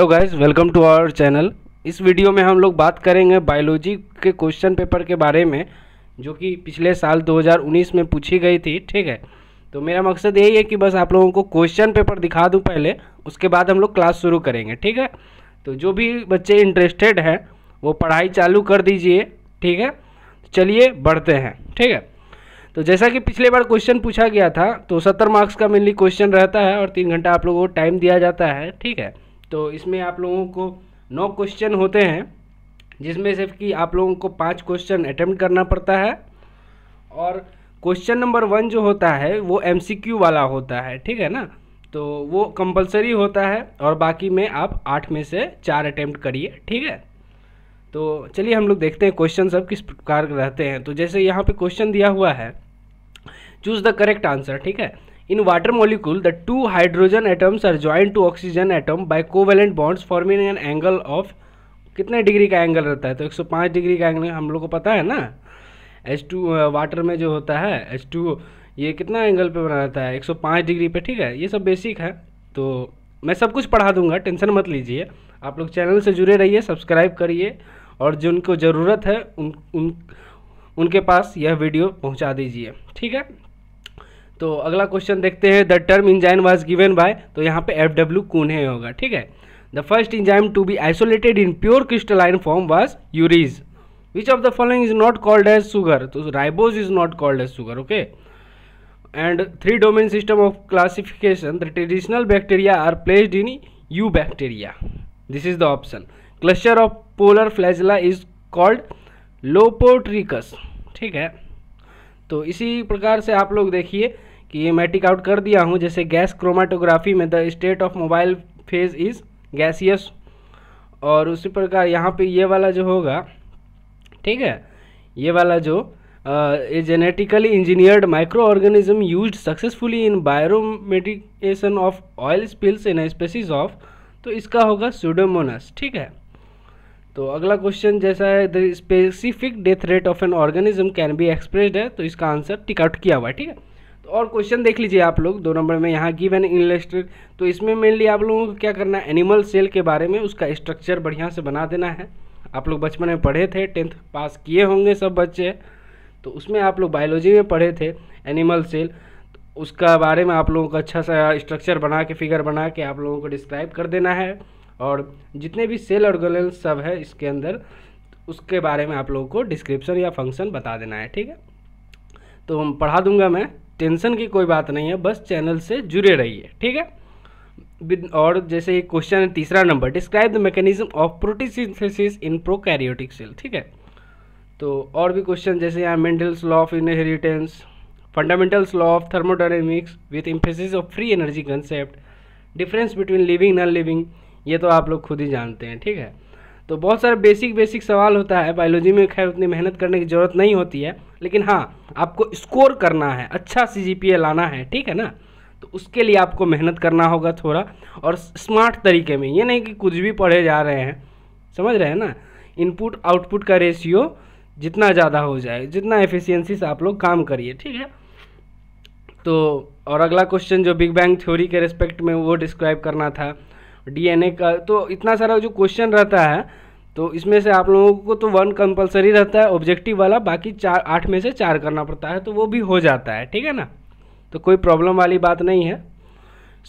hello guys welcome to our channel इस video में हम लोग बात करेंगे बायोलॉजी के क्वेश्चन पेपर के बारे में जो कि पिछले साल 2019 में पूछी गई थी ठीक है तो मेरा मकसद यही है कि बस आप लोगों को क्वेश्चन पेपर दिखा दूं पहले उसके बाद हम लोग क्लास शुरू करेंगे ठीक है तो जो भी बच्चे इंटरेस्टेड हैं वो पढ़ाई चालू कर दीजिए ठीक है चलिए बढ़ते हैं ठीक है तो जैसा कि पिछले बार क्वेश्चन पूछा गया था तो सत्तर मार्क्स का मेनली क्वेश्चन रहता है और तीन घंटा आप लोगों को टाइम दिया जाता है ठीक है तो इसमें आप लोगों को नौ क्वेश्चन होते हैं जिसमें से कि आप लोगों को पांच क्वेश्चन अटैम्प्ट करना पड़ता है और क्वेश्चन नंबर वन जो होता है वो एम वाला होता है ठीक है ना तो वो कंपलसरी होता है और बाकी में आप आठ में से चार अटैम्प्ट करिए ठीक है तो चलिए हम लोग देखते हैं क्वेश्चन सब किस प्रकार रहते हैं तो जैसे यहाँ पे क्वेश्चन दिया हुआ है चूज़ द करेक्ट आंसर ठीक है in water molecule the two hydrogen atoms are join to oxygen atom by covalent bonds forming an angle of कितने डिग्री का एंगल रहता है तो 105 डिग्री का एंगल हम लोग को पता है ना एच टू वाटर में जो होता है एच टू ये कितना एंगल पे बना रहता है 105 डिग्री पे ठीक है ये सब बेसिक है तो मैं सब कुछ पढ़ा दूंगा टेंशन मत लीजिए आप लोग चैनल से जुड़े रहिए सब्सक्राइब करिए और जिनको ज़रूरत है उन उन उनके पास यह वीडियो पहुंचा दीजिए ठीक है तो अगला क्वेश्चन देखते हैं the term enzyme was given by तो यहाँ पे एफ डब्ल्यू है होगा ठीक है the first enzyme to be isolated in pure crystalline form was urease which of the following is not called as sugar तो ribose is not called as sugar okay and three domain system of classification the traditional bacteria are placed in eubacteria this is the option cluster of polar flagella is called lophotrichous ठीक है तो इसी प्रकार से आप लोग देखिए कि ये मैं टिक आउट कर दिया हूँ जैसे गैस क्रोमाटोग्राफी में the state of mobile phase is gaseous और उसी प्रकार यहाँ पे ये वाला जो होगा ठीक है ये वाला जो a genetically engineered microorganism use successfully in bioremediation of oil spills in species of तो इसका होगा सुडोमोनस ठीक है तो अगला क्वेश्चन जैसा है the specific death rate of an organism can be expressed है तो इसका आंसर टिकआउट किया हुआ है ठीक है तो और क्वेश्चन देख लीजिए आप लोग दो नंबर में यहाँ गिव एन इलेस्ट्रेट तो इसमें मेनली आप लोगों को क्या करना है एनिमल सेल के बारे में उसका स्ट्रक्चर बढ़िया से बना देना है आप लोग बचपन में पढ़े थे टेंथ पास किए होंगे सब बच्चे तो उसमें आप लोग बायोलॉजी में पढ़े थे एनिमल सेल तो उसका बारे में आप लोगों को अच्छा सा स्ट्रक्चर बना के फिगर बना के आप लोगों को डिस्क्राइब कर देना है और जितने भी सेल और सब है इसके अंदर उसके बारे में आप लोगों को डिस्क्रिप्शन या फंक्शन बता देना है ठीक है तो हम पढ़ा दूंगा मैं टेंशन की कोई बात नहीं है बस चैनल से जुड़े रहिए ठीक है और जैसे ये क्वेश्चन है तीसरा नंबर describe the mechanism of protein synthesis in in prokaryotic cell ठीक है तो और भी क्वेश्चन जैसे यहाँ Mendel's law of inheritance fundamentals law of thermodynamics with emphasis of free energy concept difference between living non living ये तो आप लोग खुद ही जानते हैं ठीक है तो बहुत सारे बेसिक बेसिक सवाल होता है बायोलॉजी में खैर उतनी मेहनत करने की ज़रूरत नहीं होती है लेकिन हाँ आपको स्कोर करना है अच्छा सी लाना है ठीक है ना तो उसके लिए आपको मेहनत करना होगा थोड़ा और स्मार्ट तरीके में ये नहीं कि कुछ भी पढ़े जा रहे हैं समझ रहे हैं ना इनपुट आउटपुट का रेशियो जितना ज़्यादा हो जाए जितना एफिशियंसी से आप लोग काम करिए ठीक है तो और अगला क्वेश्चन जो बिग बैंग थ्योरी के रिस्पेक्ट में वो डिस्क्राइब करना था डीएनए का तो इतना सारा जो क्वेश्चन रहता है तो इसमें से आप लोगों को तो वन कंपलसरी रहता है ऑब्जेक्टिव वाला बाकी चार आठ में से चार करना पड़ता है तो वो भी हो जाता है ठीक है ना तो कोई प्रॉब्लम वाली बात नहीं है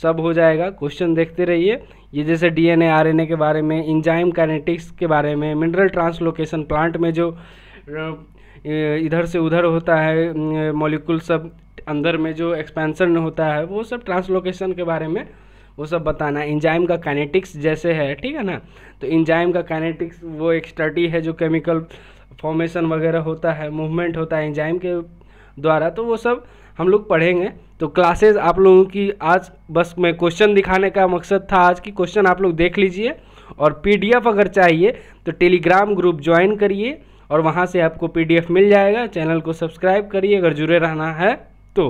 सब हो जाएगा क्वेश्चन देखते रहिए ये जैसे डीएनए आरएनए के बारे में इंजाइम कैनेटिक्स के बारे में मिनरल ट्रांसलोकेशन प्लांट में जो इधर से उधर होता है मॉलिक्यूल सब अंदर में जो एक्सपेंसन होता है वो सब ट्रांसलोकेशन के बारे में वो सब बताना इंजाइम का काइनेटिक्स जैसे है ठीक है ना तो इंजाइम का काइनेटिक्स वो एक स्टडी है जो केमिकल फॉर्मेशन वगैरह होता है मूवमेंट होता है इंजाइम के द्वारा तो वो सब हम लोग पढ़ेंगे तो क्लासेस आप लोगों की आज बस मैं क्वेश्चन दिखाने का मकसद था आज की क्वेश्चन आप लोग देख लीजिए और पीडीएफ अगर चाहिए तो टेलीग्राम ग्रुप ज्वाइन करिए और वहाँ से आपको पीडीएफ मिल जाएगा चैनल को सब्सक्राइब करिए अगर जुड़े रहना है तो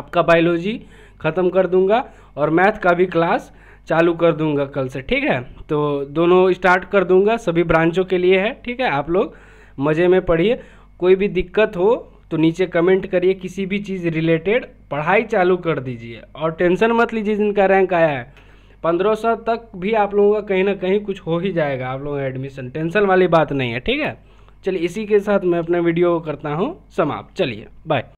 आपका बायोलॉजी ख़त्म कर दूंगा और मैथ का भी क्लास चालू कर दूंगा कल से ठीक है तो दोनों स्टार्ट कर दूंगा सभी ब्रांचों के लिए है ठीक है आप लोग मज़े में पढ़िए कोई भी दिक्कत हो तो नीचे कमेंट करिए किसी भी चीज़ रिलेटेड पढ़ाई चालू कर दीजिए और टेंशन मत लीजिए जिनका रैंक आया है पंद्रह सौ तक भी आप लोगों का कहीं ना कहीं कुछ हो ही जाएगा आप लोगों का एडमिशन टेंशन वाली बात नहीं है ठीक है चलिए इसी के साथ मैं अपना वीडियो करता हूँ समाप्त चलिए बाय